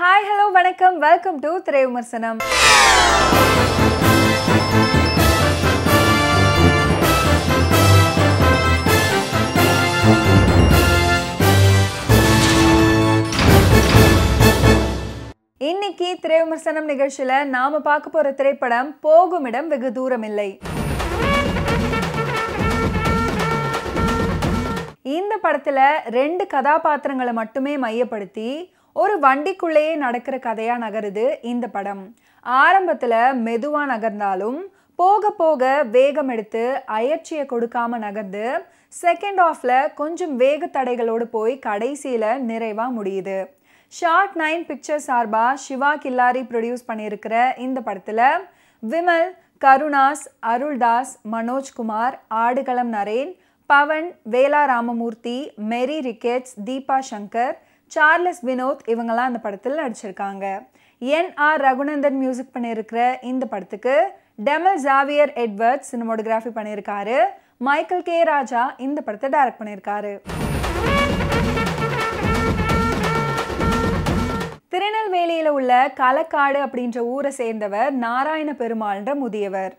hi hello வணக்கம் welcome to திரை விமர்சனம் இன்னைக்கு திரை விமர்சனம் நிகழ்ச்சியில் நாம் பார்க்க போகிற திரைப்படம் போகும் இடம் வெகு தூரம் இல்லை இந்த படத்தில் ரெண்டு கதாபாத்திரங்களை மட்டுமே மையப்படுத்தி ஒரு வண்டிக்குள்ளேயே நடக்கிற கதையாக நகருது இந்த படம் ஆரம்பத்தில் மெதுவாக நகர்ந்தாலும் போக போக வேகம் எடுத்து அயற்சியை கொடுக்காம நகர்ந்து செகண்ட் ஆஃப்ல கொஞ்சம் வேக தடைகளோடு போய் கடைசியில் நிறைவாக முடியுது ஷார்ட் நைன் பிக்சர் சார்பாக சிவா கில்லாரி ப்ரொடியூஸ் பண்ணியிருக்கிற இந்த படத்தில் விமல் கருணாஸ் அருள்தாஸ் மனோஜ்குமார் ஆடுகளம் Naren Pawan Vela Ramamoorthy Mary Ricketts Deepa Shankar Charles Vinoth இவங்கெல்லாம் அந்த படத்தில் நடிச்சிருக்காங்க என் ஆர் ரகுநந்தன் மியூசிக் பண்ணியிருக்கிற இந்த படத்துக்கு டெமல் ஜாவியர் எட்வர்ட்ஸ் சினிமோடகிராஃபி பண்ணியிருக்காரு மைக்கேல் கே ராஜா இந்த படத்தை டைரக்ட் பண்ணியிருக்காரு திருநெல்வேலியில் உள்ள களக்காடு அப்படின்ற ஊரை சேர்ந்தவர் நாராயண பெருமாள்ன்ற முதியவர்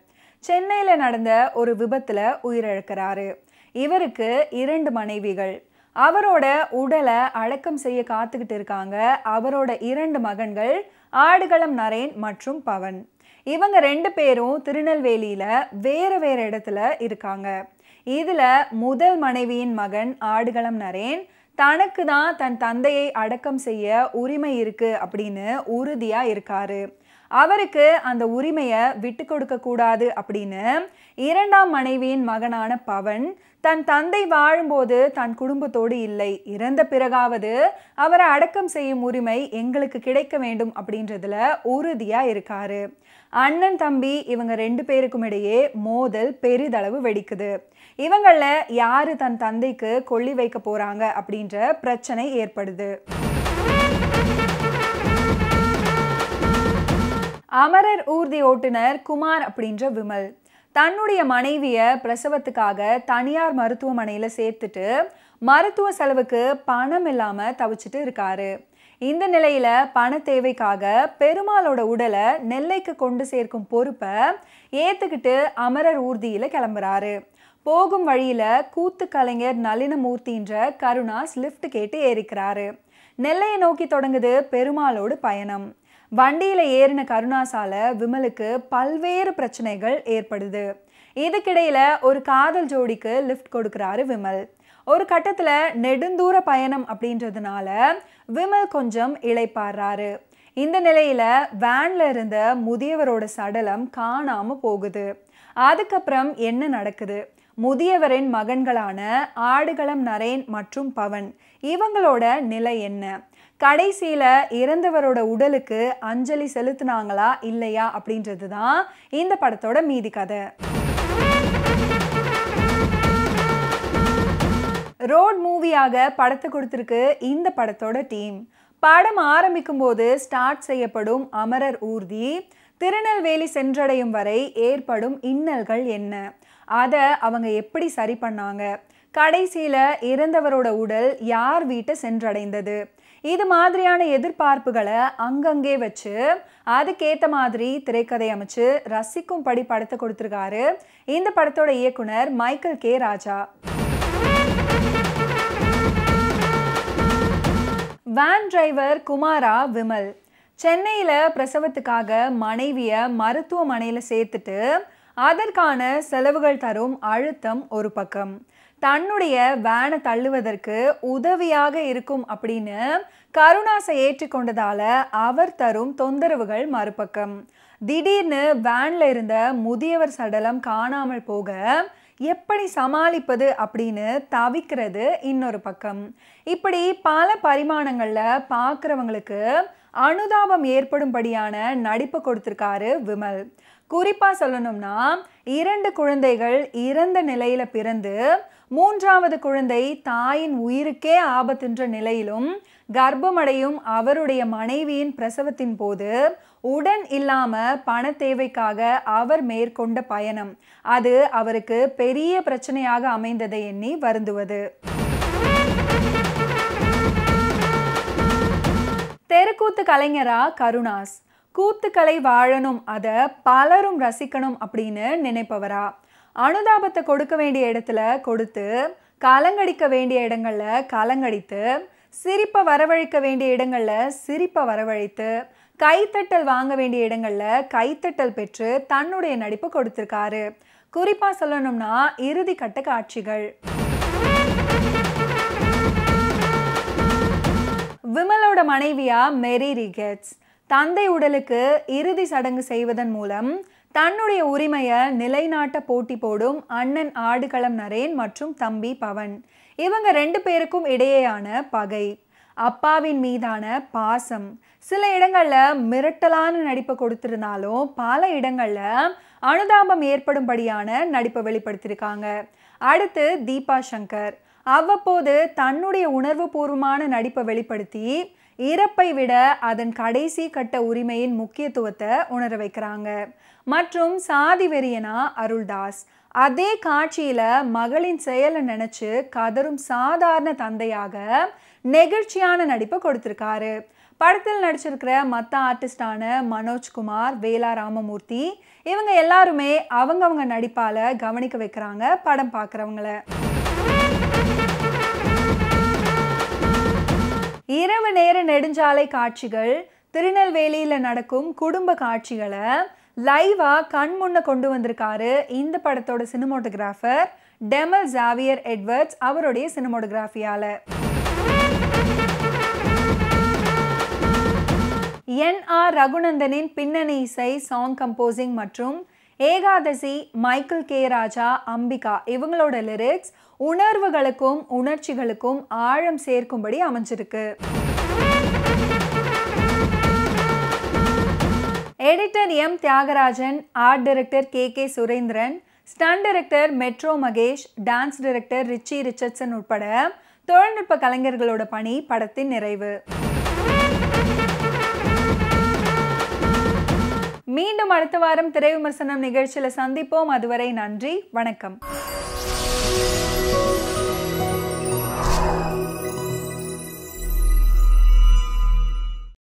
சென்னையில் நடந்த ஒரு விபத்தில் உயிரிழக்கிறாரு இவருக்கு இரண்டு மனைவிகள் அவரோட உடலை அடக்கம் செய்ய காத்துக்கிட்டு இருக்காங்க அவரோட இரண்டு மகன்கள் ஆடுகளம் நரேன் மற்றும் பவன் இவங்க ரெண்டு பேரும் திருநெல்வேலியில் வேறு வேறு இடத்துல இருக்காங்க இதில் முதல் மனைவியின் மகன் ஆடுகளம் நரேன் தனக்கு தான் தன் தந்தையை அடக்கம் செய்ய உரிமை இருக்குது அப்படின்னு உறுதியாக இருக்காரு அவருக்கு அந்த உரிமையை விட்டு கூடாது அப்படின்னு இரண்டாம் மனைவியின் மகனான பவன் தன் தந்தை வாழும்போது தன் குடும்பத்தோடு இல்லை இறந்த பிறகாவது அவரை அடக்கம் செய்யும் உரிமை எங்களுக்கு கிடைக்க வேண்டும் அப்படின்றதுல உறுதியாக இருக்காரு அண்ணன் தம்பி இவங்க ரெண்டு பேருக்கும் இடையே மோதல் பெரிதளவு வெடிக்குது இவங்கள யார் தன் தந்தைக்கு கொல்லி வைக்க போகிறாங்க அப்படின்ற பிரச்சனை ஏற்படுது அமரர் ஊர்தி ஓட்டுநர் குமார் அப்படின்ற விமல் தன்னுடைய மனைவியை பிரசவத்துக்காக தனியார் மருத்துவமனையில் சேர்த்துட்டு மருத்துவ செலவுக்கு பணம் இல்லாமல் தவிச்சிட்டு இருக்காரு இந்த நிலையில் பண தேவைக்காக பெருமாளோட உடலை நெல்லைக்கு கொண்டு சேர்க்கும் பொறுப்பை ஏற்றுக்கிட்டு அமரர் ஊர்தியில் கிளம்புறாரு போகும் வழியில் கூத்து கலைஞர் நளினமூர்த்தின்ற கருணாஸ் லிஃப்ட் கேட்டு ஏறிக்கிறாரு நெல்லையை நோக்கி தொடங்குது பெருமாளோடு பயணம் வண்டியில் ஏறின கருணாசால விமலுக்கு பல்வேறு பிரச்சனைகள் ஏற்படுது இதுக்கிடையில் ஒரு காதல் ஜோடிக்கு லிஃப்ட் கொடுக்குறாரு விமல் ஒரு கட்டத்தில் நெடுந்தூர பயணம் அப்படின்றதுனால விமல் கொஞ்சம் இழைப்பாடுறாரு இந்த நிலையில் வேனில் இருந்த முதியவரோட சடலம் காணாமல் போகுது அதுக்கப்புறம் என்ன நடக்குது முதியவரின் மகன்களான ஆடுகளம் நரேன் மற்றும் பவன் இவங்களோட நிலை என்ன கடைசியில் இறந்தவரோட உடலுக்கு அஞ்சலி செலுத்தினாங்களா இல்லையா அப்படின்றது தான் இந்த படத்தோட மீதி கதை ரோட் மூவியாக படத்தை கொடுத்துருக்கு இந்த படத்தோட டீம் படம் ஆரம்பிக்கும் போது ஸ்டார்ட் செய்யப்படும் அமரர் ஊர்தி திருநெல்வேலி சென்றடையும் வரை ஏற்படும் இன்னல்கள் என்ன அதை அவங்க எப்படி சரி பண்ணாங்க கடைசியில் இறந்தவரோட உடல் யார் வீட்டை சென்றடைந்தது இது மாதிரியான எதிர்பார்ப்புகளை அங்கங்கே வச்சு அதுக்கேற்ற மாதிரி திரைக்கதை அமைச்சு ரசிக்கும்படி படத்தை கொடுத்துருக்காரு இந்த படத்தோட இயக்குனர் Michael K Raja van driver குமாரா விமல் சென்னையில் பிரசவத்துக்காக மனைவியை மருத்துவமனையில் சேர்த்துட்டு அதற்கான செலவுகள் தரும் அழுத்தம் ஒரு பக்கம் தன்னுடைய வேனை தள்ளுவதற்கு உதவியாக இருக்கும் அப்படின்னு கருணாசை ஏற்றுக்கொண்டதால அவர் தரும் தொந்தரவுகள் மறுபக்கம் திடீர்னு வேன்ல இருந்த முதியவர் சடலம் காணாமல் போக எப்படி சமாளிப்பது அப்படின்னு தவிக்கிறது இன்னொரு பக்கம் இப்படி பல பரிமாணங்களில் பார்க்குறவங்களுக்கு அனுதாபம் ஏற்படும்படியான நடிப்பு கொடுத்துருக்காரு விமல் குறிப்பாக சொல்லணும்னா இரண்டு குழந்தைகள் இறந்த நிலையில் பிறந்து மூன்றாவது குழந்தை தாயின் உயிருக்கே ஆபத்தின்ற நிலையிலும் கர்ப்பமடையும் அவருடைய மனைவியின் பிரசவத்தின் போது உடன் இல்லாம பண தேவைக்காக அவர் மேற்கொண்ட பயணம் அது அவருக்கு பெரிய பிரச்சனையாக அமைந்ததை எண்ணி வருந்துவது தெருக்கூத்து கலைஞரா கருணாஸ் கூத்துக்களை வாழணும் அதை பலரும் ரசிக்கணும் அப்படின்னு நினைப்பவரா அனுதாபத்தை கொடுக்க வேண்டிய இடத்துல கொடுத்து கலங்கடிக்க வேண்டிய இடங்களில் கலங்கடித்து சிரிப்பை வரவழைக்க வேண்டிய இடங்களில் சிரிப்பை வரவழைத்து கைத்தட்டல் வாங்க வேண்டிய இடங்களில் கைத்தட்டல் பெற்று தன்னுடைய நடிப்பு கொடுத்துருக்காரு குறிப்பாக சொல்லணும்னா இறுதி கட்ட காட்சிகள் விமலோட மனைவியா மெரி ரிகெட்ஸ் தந்தை உடலுக்கு இறுதி சடங்கு செய்வதன் மூலம் தன்னுடைய உரிமையை நிலைநாட்ட போட்டி போடும் அண்ணன் ஆடுகளம் நரேன் மற்றும் தம்பி பவன் இவங்க ரெண்டு பேருக்கும் இடையேயான பகை அப்பாவின் மீதான பாசம் சில இடங்களில் மிரட்டலான நடிப்பை கொடுத்துருந்தாலும் பல இடங்களில் அனுதாபம் ஏற்படும்படியான நடிப்பை வெளிப்படுத்தியிருக்காங்க அடுத்து தீபா சங்கர் அவ்வப்போது தன்னுடைய உணர்வுபூர்வமான நடிப்பை வெளிப்படுத்தி இறப்பை விட அதன் கடைசி கட்ட உரிமையின் முக்கியத்துவத்தை உணர வைக்கிறாங்க மற்றும் சாதி வெறியனா அருள்தாஸ் அதே காட்சியில் மகளின் செயலை நினச்சி கதரும் சாதாரண தந்தையாக நெகிழ்ச்சியான நடிப்பை கொடுத்துருக்காரு படத்தில் நடிச்சிருக்கிற மற்ற ஆர்டிஸ்டான மனோஜ்குமார் வேலா ராமமூர்த்தி இவங்க எல்லாருமே அவங்கவங்க நடிப்பால் கவனிக்க வைக்கிறாங்க படம் பார்க்குறவங்கள இரவு நேர நெடுஞ்சாலை காட்சிகள் திருநெல்வேலியில் நடக்கும் குடும்ப காட்சிகளை லைவாக கண் முன்ன கொண்டு வந்திருக்காரு இந்த படத்தோட சினிமோட்டோகிராஃபர் டெமல் ஜாவியர் எட்வர்ட்ஸ் அவருடைய சினிமோட்டோகிராஃபியால் என் ஆர் ரகுநந்தனின் பின்னணி இசை சாங் கம்போசிங் மற்றும் ஏகாதசி மைக்கேல் கே ராஜா அம்பிகா இவங்களோட லிரிக்ஸ் உணர்வுகளுக்கும் உணர்ச்சிகளுக்கும் ஆழம் சேர்க்கும்படி அமைஞ்சிருக்கு editor M Thiyagarajan art director K K Surendran stun director metro Mahesh dance director Richie Richardson உட்பட தொழில்நுட்ப கலைஞர்களோட பணி படத்தின் நிறைவு மீண்டும் அடுத்த வாரம் திரை விமர்சனம் நிகழ்ச்சியில் சந்திப்போம் அதுவரை நன்றி வணக்கம்